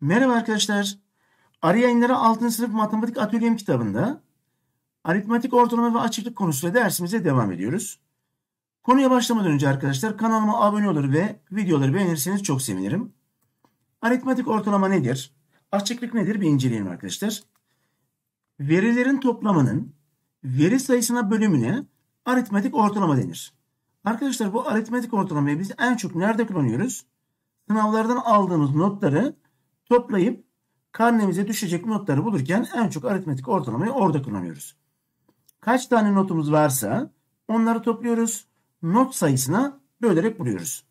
Merhaba arkadaşlar. Arı yayınları 6. sınıf matematik atölyem kitabında aritmatik ortalama ve açıklık konusuyla dersimize devam ediyoruz. Konuya başlamadan önce arkadaşlar kanalıma abone olur ve videoları beğenirseniz çok sevinirim. Aritmatik ortalama nedir? Açıklık nedir? Bir inceleyelim arkadaşlar. Verilerin toplamının veri sayısına bölümüne aritmatik ortalama denir. Arkadaşlar bu aritmatik ortalamayı biz en çok nerede kullanıyoruz? Sınavlardan aldığımız notları toplayıp karnemize düşecek notları bulurken en çok aritmetik ortalamayı orada kullanıyoruz. Kaç tane notumuz varsa onları topluyoruz. Not sayısına bölerek buluyoruz.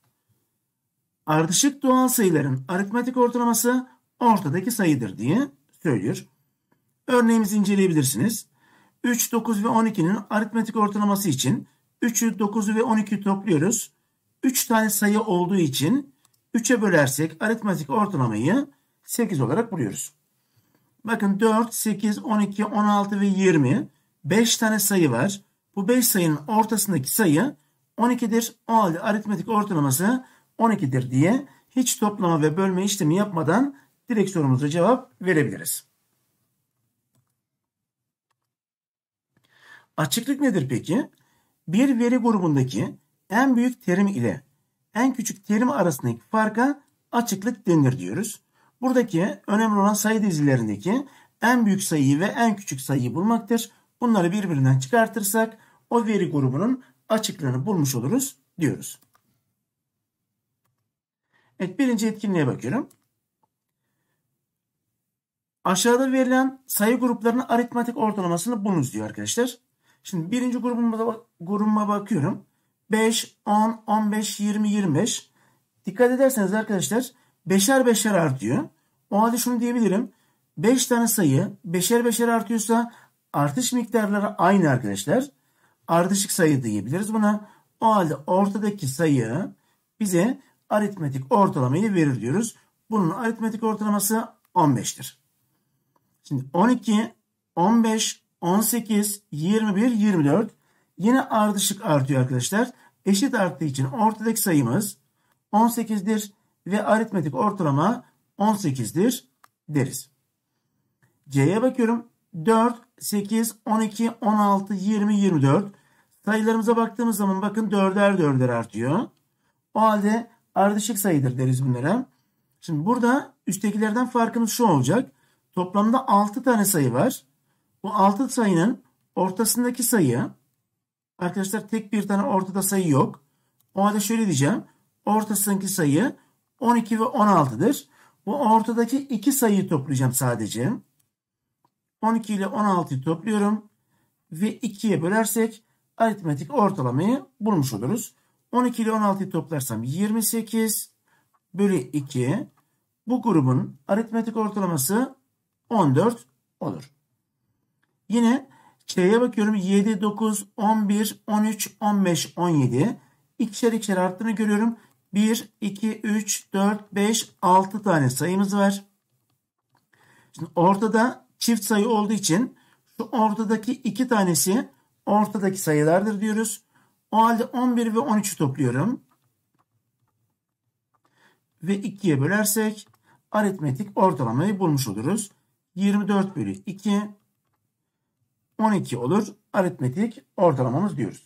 Ardışık doğal sayıların aritmetik ortalaması ortadaki sayıdır diye söylüyor. Örneğimizi inceleyebilirsiniz. 3, 9 ve 12'nin aritmetik ortalaması için 3'ü, 9'u ve 12'yi topluyoruz. 3 tane sayı olduğu için 3'e bölersek aritmetik ortalamayı 8 olarak buluyoruz. Bakın 4, 8, 12, 16 ve 20 5 tane sayı var. Bu 5 sayının ortasındaki sayı 12'dir. O halde aritmetik ortalaması 12'dir diye hiç toplama ve bölme işlemi yapmadan direkt sorumuza cevap verebiliriz. Açıklık nedir peki? Bir veri grubundaki en büyük terim ile en küçük terim arasındaki farka açıklık denir diyoruz. Buradaki önemli olan sayı dizilerindeki en büyük sayıyı ve en küçük sayıyı bulmaktır. Bunları birbirinden çıkartırsak o veri grubunun açıklığını bulmuş oluruz diyoruz. Evet birinci etkinliğe bakıyorum. Aşağıda verilen sayı gruplarının aritmatik ortalamasını bulunuz diyor arkadaşlar. Şimdi birinci grubuma, bakıyorum. 5, 10, 15, 20, 25. Dikkat ederseniz arkadaşlar beşer beşer artıyor. O halde şunu diyebilirim. 5 tane sayı beşer beşer artıyorsa artış miktarları aynı arkadaşlar. Ardışık sayı diyebiliriz buna. O halde ortadaki sayı bize aritmetik ortalamayı verir diyoruz. Bunun aritmetik ortalaması 15'tir. Şimdi 12, 15, 18, 21, 24 yine ardışık artıyor arkadaşlar. Eşit arttığı için ortadaki sayımız 18'dir ve aritmetik ortalama 18'dir deriz. C'ye bakıyorum. 4, 8, 12, 16, 20, 24. Sayılarımıza baktığımız zaman bakın 4'er 4'er artıyor. O halde ardışık sayıdır deriz bunlara. Şimdi burada üsttekilerden farkımız şu olacak. Toplamda 6 tane sayı var. Bu 6 sayının ortasındaki sayı arkadaşlar tek bir tane ortada sayı yok. O halde şöyle diyeceğim. Ortasındaki sayı 12 ve 16'dır. Bu ortadaki iki sayıyı toplayacağım sadece. 12 ile 16'yı topluyorum. Ve 2'ye bölersek aritmetik ortalamayı bulmuş oluruz. 12 ile 16'yı toplarsam 28 bölü 2. Bu grubun aritmetik ortalaması 14 olur. Yine Ç'ye bakıyorum 7, 9, 11, 13, 15, 17. İkişer ikişer arttığını görüyorum. 1, 2, 3, 4, 5, 6 tane sayımız var. Şimdi ortada çift sayı olduğu için şu ortadaki iki tanesi ortadaki sayılardır diyoruz. O halde 11 ve 13'ü topluyorum. Ve 2'ye bölersek aritmetik ortalamayı bulmuş oluruz. 24 bölü 2 12 olur. Aritmetik ortalamamız diyoruz.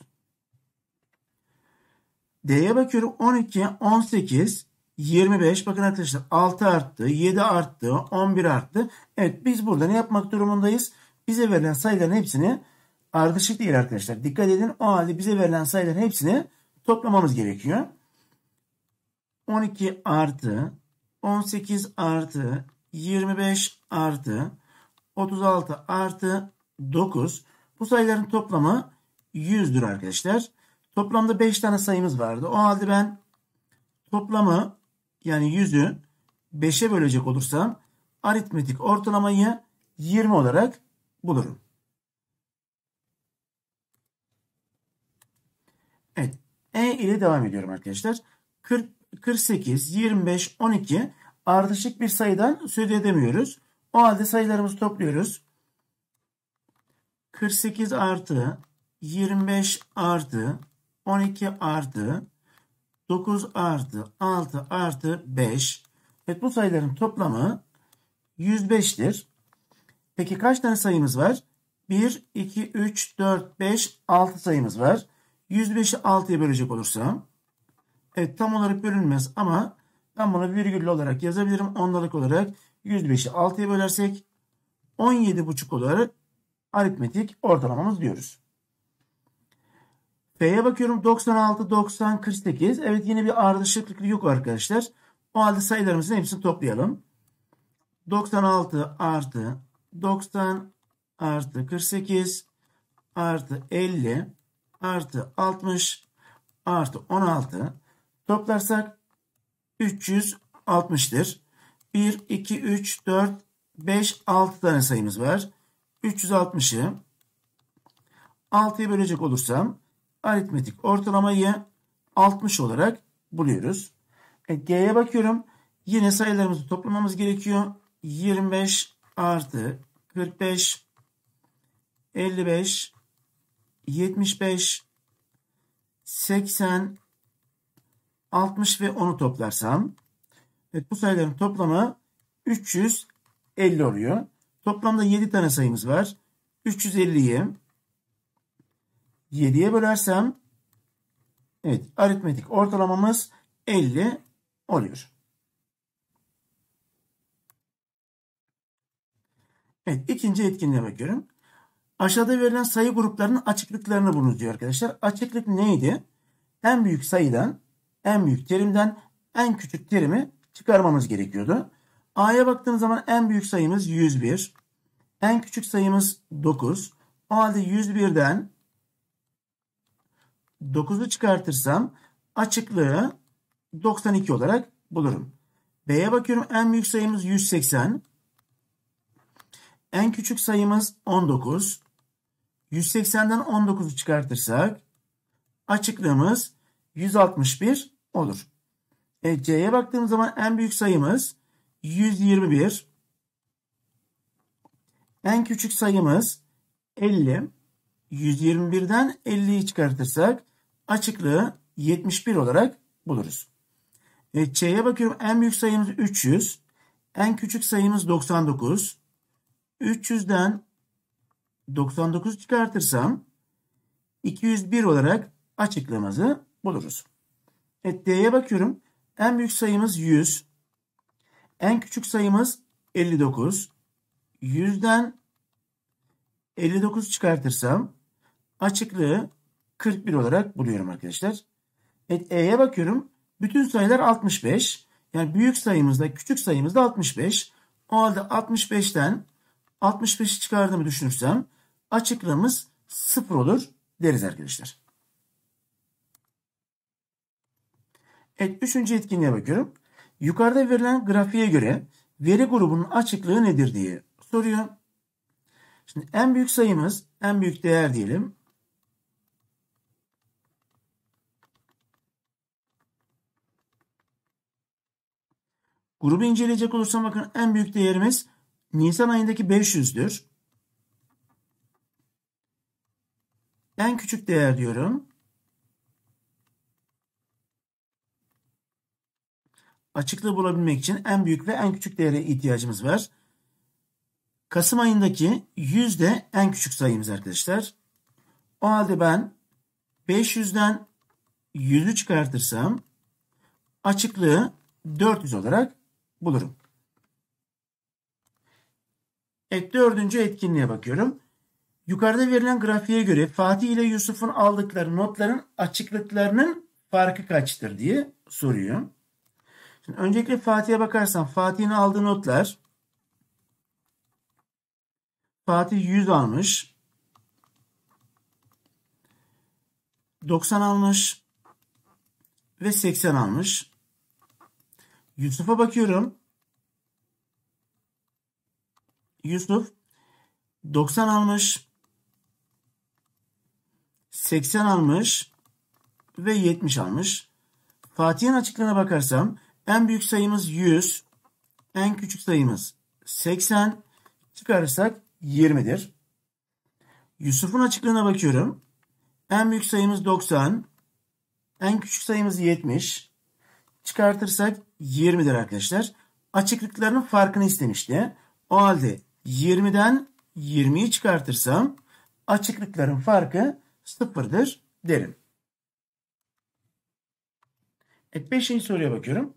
D'ye bakıyorum 12, 18, 25. Bakın arkadaşlar 6 arttı, 7 arttı, 11 arttı. Evet biz burada ne yapmak durumundayız? Bize verilen sayıların hepsini ardışık değil arkadaşlar. Dikkat edin o halde bize verilen sayıların hepsini toplamamız gerekiyor. 12 artı 18 artı 25 artı 36 artı 9. Bu sayıların toplamı 100'dür arkadaşlar. Toplamda 5 tane sayımız vardı. O halde ben toplamı yani 100'ü 5'e bölecek olursam aritmetik ortalamayı 20 olarak bulurum. Evet. E ile devam ediyorum arkadaşlar. 40, 48, 25, 12 ardışık bir sayıdan söz edemiyoruz. O halde sayılarımızı topluyoruz. 48 artı 25 artı 12 artı 9 artı 6 artı 5. Evet bu sayıların toplamı 105'tir. Peki kaç tane sayımız var? 1, 2, 3, 4, 5, 6 sayımız var. 105'i 6'ya bölecek olursam. Evet tam olarak bölünmez ama ben bunu virgüllü olarak yazabilirim. Ondalık olarak 105'i 6'ya bölersek 17,5 olarak aritmetik ortalamamız diyoruz. F'ye bakıyorum 96, 90, 48. Evet yine bir ardışıklık yok arkadaşlar. O halde sayılarımızın hepsini toplayalım. 96 artı 90 artı 48 artı 50 artı 60 artı 16 toplarsak 360'tır. 1, 2, 3, 4, 5, 6 tane sayımız var. 360'ı 6'ya bölecek olursam aritmetik ortalamayı 60 olarak buluyoruz. E, G'ye bakıyorum. Yine sayılarımızı toplamamız gerekiyor. 25 artı 45 55 75 80 60 ve 10'u toplarsam evet, bu sayıların toplamı 350 oluyor. Toplamda 7 tane sayımız var. 350'yi 7'ye bölersem evet aritmetik ortalamamız 50 oluyor. Evet ikinci etkinliğe bakıyorum. Aşağıda verilen sayı gruplarının açıklıklarını bulunuz diyor arkadaşlar. Açıklık neydi? En büyük sayıdan, en büyük terimden en küçük terimi çıkarmamız gerekiyordu. A'ya baktığımız zaman en büyük sayımız 101. En küçük sayımız 9. O halde 101'den 9'u çıkartırsam açıklığı 92 olarak bulurum. B'ye bakıyorum en büyük sayımız 180. En küçük sayımız 19. 180'den 19'u çıkartırsak açıklığımız 161 olur. E, C'ye baktığımız zaman en büyük sayımız 121. En küçük sayımız 50. 121'den 50'yi çıkartırsak açıklığı 71 olarak buluruz. E, Ç'ye bakıyorum en büyük sayımız 300. En küçük sayımız 99. 300'den 99 çıkartırsam 201 olarak açıklamamızı buluruz. Evet D'ye bakıyorum. En büyük sayımız 100. En küçük sayımız 59. 100'den 59 çıkartırsam açıklığı 41 olarak buluyorum arkadaşlar. Evet E'ye bakıyorum. Bütün sayılar 65. Yani büyük sayımızda küçük sayımızda 65. O halde 65'ten 65'i çıkardığımı düşünürsem açıklığımız 0 olur deriz arkadaşlar. Evet üçüncü etkinliğe bakıyorum. Yukarıda verilen grafiğe göre veri grubunun açıklığı nedir diye soruyor. Şimdi en büyük sayımız en büyük değer diyelim Grubu inceleyecek olursam bakın en büyük değerimiz Nisan ayındaki 500'dür. En küçük değer diyorum. Açıklığı bulabilmek için en büyük ve en küçük değere ihtiyacımız var. Kasım ayındaki 100 de en küçük sayımız arkadaşlar. O halde ben 500'den 100'ü çıkartırsam açıklığı 400 olarak bulurum. Evet, dördüncü etkinliğe bakıyorum. Yukarıda verilen grafiğe göre Fatih ile Yusuf'un aldıkları notların açıklıklarının farkı kaçtır diye soruyor. Şimdi öncelikle Fatih'e bakarsan Fatih'in aldığı notlar Fatih 100 almış. 90 almış ve 80 almış. Yusuf'a bakıyorum. Yusuf 90 almış. 80 almış ve 70 almış. Fatih'in açıklığına bakarsam en büyük sayımız 100, en küçük sayımız 80 çıkarırsak 20'dir. Yusuf'un açıklığına bakıyorum. En büyük sayımız 90, en küçük sayımız 70, çıkartırsak 20'dir arkadaşlar. Açıklıkların farkını istemişti. O halde 20'den 20'yi çıkartırsam açıklıkların farkı 0'dır derim. Evet beşinci soruya bakıyorum.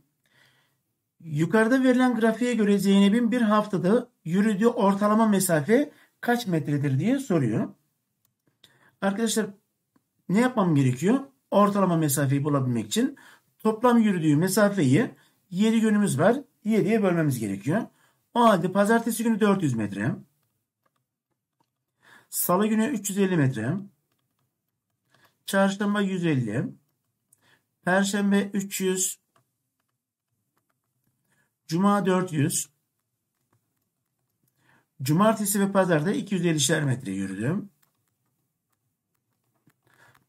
Yukarıda verilen grafiğe göre Zeynep'in bir haftada yürüdüğü ortalama mesafe kaç metredir diye soruyor. Arkadaşlar ne yapmam gerekiyor? Ortalama mesafeyi bulabilmek için toplam yürüdüğü mesafeyi 7 günümüz var. 7'ye bölmemiz gerekiyor. O halde pazartesi günü 400 metre. Salı günü 350 metre. Çarşamba 150. Perşembe 300. Cuma 400. Cumartesi ve pazarda 250'şer metre yürüdüm.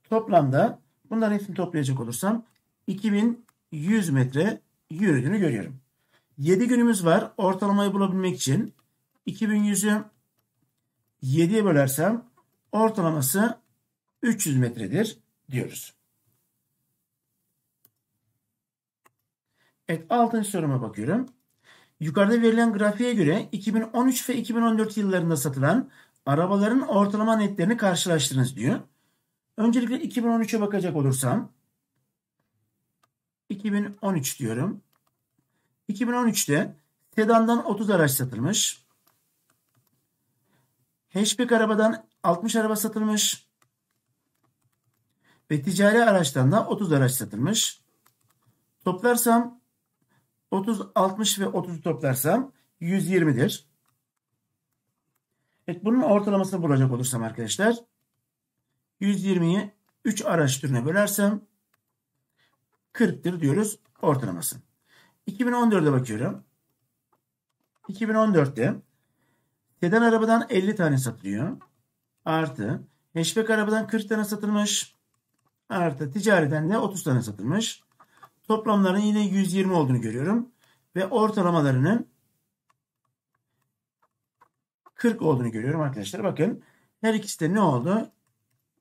Toplamda bunların hepsini toplayacak olursam 2100 metre yürüdüğünü görüyorum. 7 günümüz var. Ortalamayı bulabilmek için 2100'ü 7'ye bölersem ortalaması 300 metredir diyoruz. Evet 6. soruma bakıyorum. Yukarıda verilen grafiğe göre 2013 ve 2014 yıllarında satılan arabaların ortalama netlerini karşılaştırınız diyor. Öncelikle 2013'e bakacak olursam 2013 diyorum. 2013'te sedandan 30 araç satılmış. Hatchback arabadan 60 araba satılmış. Ve ticari araçtan da 30 araç satılmış. Toplarsam 30, 60 ve 30'u toplarsam 120'dir. Evet, bunun ortalamasını bulacak olursam arkadaşlar 120'yi 3 araç türüne bölersem 40'tır diyoruz ortalaması. 2014'e bakıyorum. 2014'te sedan arabadan 50 tane satılıyor. Artı hatchback arabadan 40 tane satılmış. Artı ticareten de 30 tane satılmış. Toplamların yine 120 olduğunu görüyorum. Ve ortalamalarının 40 olduğunu görüyorum arkadaşlar. Bakın her ikisi de ne oldu?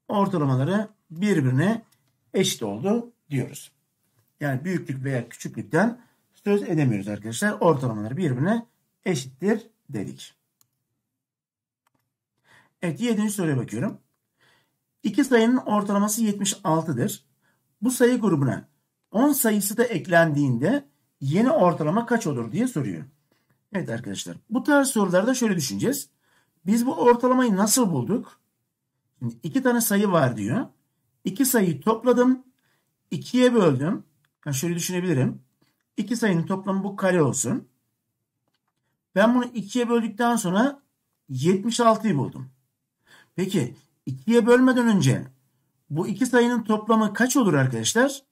Ortalamaları birbirine eşit oldu diyoruz. Yani büyüklük veya küçüklükten söz edemiyoruz arkadaşlar. Ortalamalar birbirine eşittir dedik. Evet 7. soruya bakıyorum. İki sayının ortalaması 76'dır. Bu sayı grubuna 10 sayısı da eklendiğinde yeni ortalama kaç olur diye soruyor. Evet arkadaşlar bu tarz sorularda şöyle düşüneceğiz. Biz bu ortalamayı nasıl bulduk? Şimdi iki tane sayı var diyor. İki sayıyı topladım. ikiye böldüm. Yani şöyle düşünebilirim. İki sayının toplamı bu kare olsun. Ben bunu ikiye böldükten sonra 76'yı buldum. Peki ikiye bölmeden önce bu iki sayının toplamı kaç olur arkadaşlar?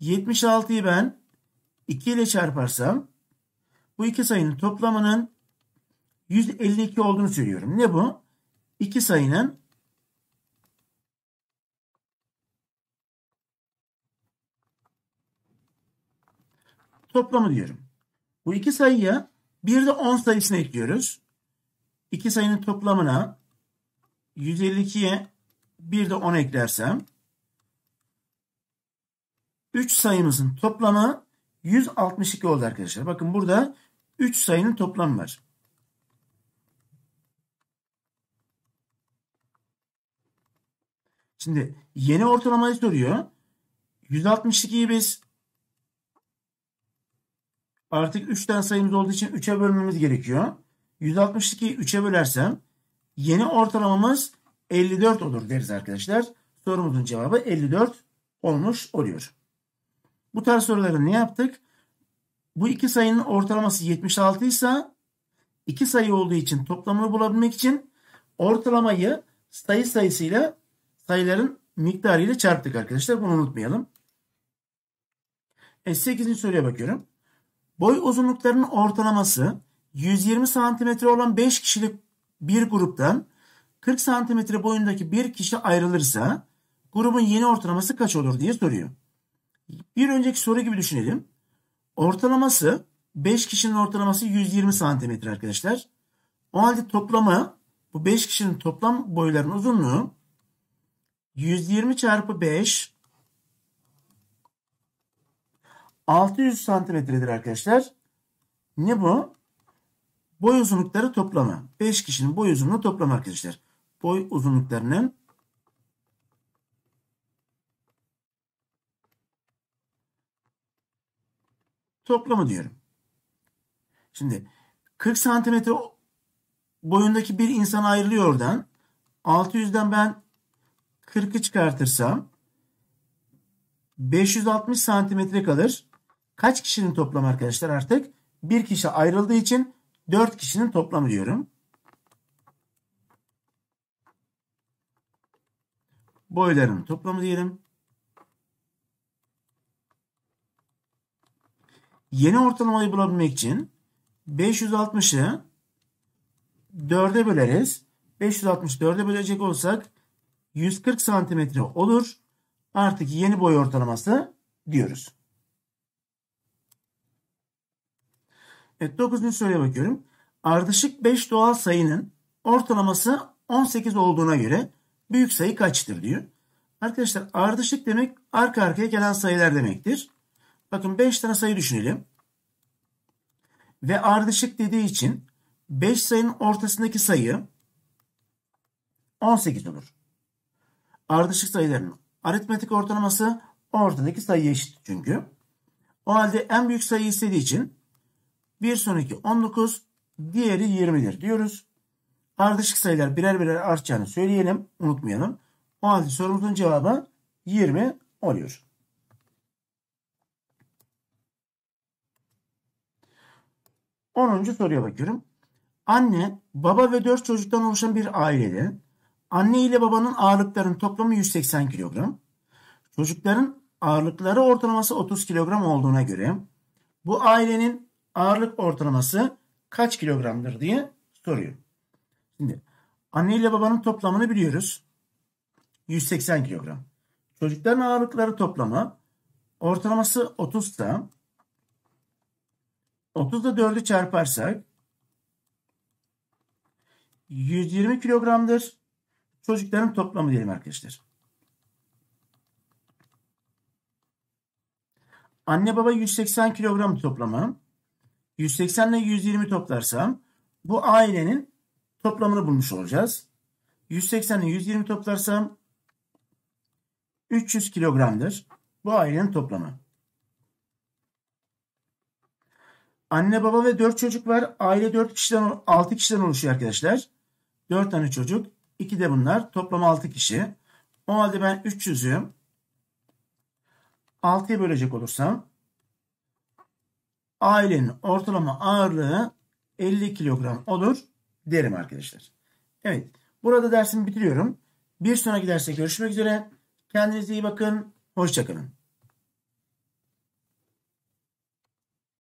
76'yı ben 2 ile çarparsam bu iki sayının toplamının 152 olduğunu söylüyorum. Ne bu? İki sayının toplamı diyorum. Bu iki sayıya bir de 10 sayısını ekliyoruz. İki sayının toplamına 152'ye bir de 10 eklersem 3 sayımızın toplamı 162 oldu arkadaşlar. Bakın burada 3 sayının toplamı var. Şimdi yeni ortalamayı soruyor. 162'yi biz Artık 3 tane sayımız olduğu için 3'e bölmemiz gerekiyor. 162'yi 3'e bölersem yeni ortalamamız 54 olur deriz arkadaşlar. Sorumuzun cevabı 54 olmuş oluyor. Bu tarz soruları ne yaptık? Bu iki sayının ortalaması 76 ise iki sayı olduğu için toplamını bulabilmek için ortalamayı sayı sayısıyla sayıların miktarıyla çarptık arkadaşlar. Bunu unutmayalım. E, 8. soruya bakıyorum. Boy uzunluklarının ortalaması 120 cm olan 5 kişilik bir gruptan 40 cm boyundaki bir kişi ayrılırsa grubun yeni ortalaması kaç olur diye soruyor. Bir önceki soru gibi düşünelim. Ortalaması 5 kişinin ortalaması 120 cm arkadaşlar. O halde toplamı bu 5 kişinin toplam boylarının uzunluğu 120 çarpı 5 600 santimetredir arkadaşlar. Ne bu? Boy uzunlukları toplama. 5 kişinin boy uzunluğu toplama arkadaşlar. Boy uzunluklarının toplamı diyorum. Şimdi 40 santimetre boyundaki bir insan ayrılıyor oradan. 600'den ben 40'ı çıkartırsam 560 santimetre kalır. Kaç kişinin toplamı arkadaşlar artık? Bir kişi ayrıldığı için dört kişinin toplamı diyorum. Boyların toplamı diyelim. Yeni ortalamayı bulabilmek için 560'ı 4'e böleriz. 560 4'e bölecek olsak 140 santimetre olur. Artık yeni boy ortalaması diyoruz. Evet 9. soruya bakıyorum. Ardışık 5 doğal sayının ortalaması 18 olduğuna göre büyük sayı kaçtır diyor. Arkadaşlar ardışık demek arka arkaya gelen sayılar demektir. Bakın 5 tane sayı düşünelim. Ve ardışık dediği için 5 sayının ortasındaki sayı 18 olur. Ardışık sayıların aritmetik ortalaması ortadaki sayıya eşit çünkü. O halde en büyük sayı istediği için bir sonraki 19, diğeri 20'dir diyoruz. Ardışık sayılar birer birer artacağını söyleyelim, unutmayalım. O halde sorumuzun cevabı 20 oluyor. Onuncu soruya bakıyorum. Anne, baba ve dört çocuktan oluşan bir ailede anne ile babanın ağırlıkların toplamı 180 kilogram. Çocukların ağırlıkları ortalaması 30 kilogram olduğuna göre bu ailenin ağırlık ortalaması kaç kilogramdır diye soruyor. Şimdi anne ile babanın toplamını biliyoruz. 180 kilogram. Çocukların ağırlıkları toplamı ortalaması 30 ise 30 da 4'ü çarparsak 120 kilogramdır. Çocukların toplamı diyelim arkadaşlar. Anne baba 180 kilogram toplamı. 180 ile 120 toplarsam bu ailenin toplamını bulmuş olacağız. 180 ile 120 toplarsam 300 kilogramdır. Bu ailenin toplamı. Anne baba ve 4 çocuk var. Aile 4 kişiden 6 kişiden oluşuyor arkadaşlar. 4 tane çocuk. 2 de bunlar. Toplam 6 kişi. O halde ben 300'ü 6'ya bölecek olursam ailenin ortalama ağırlığı 50 kilogram olur derim arkadaşlar. Evet burada dersimi bitiriyorum. Bir sonraki derste görüşmek üzere. Kendinize iyi bakın. Hoşçakalın.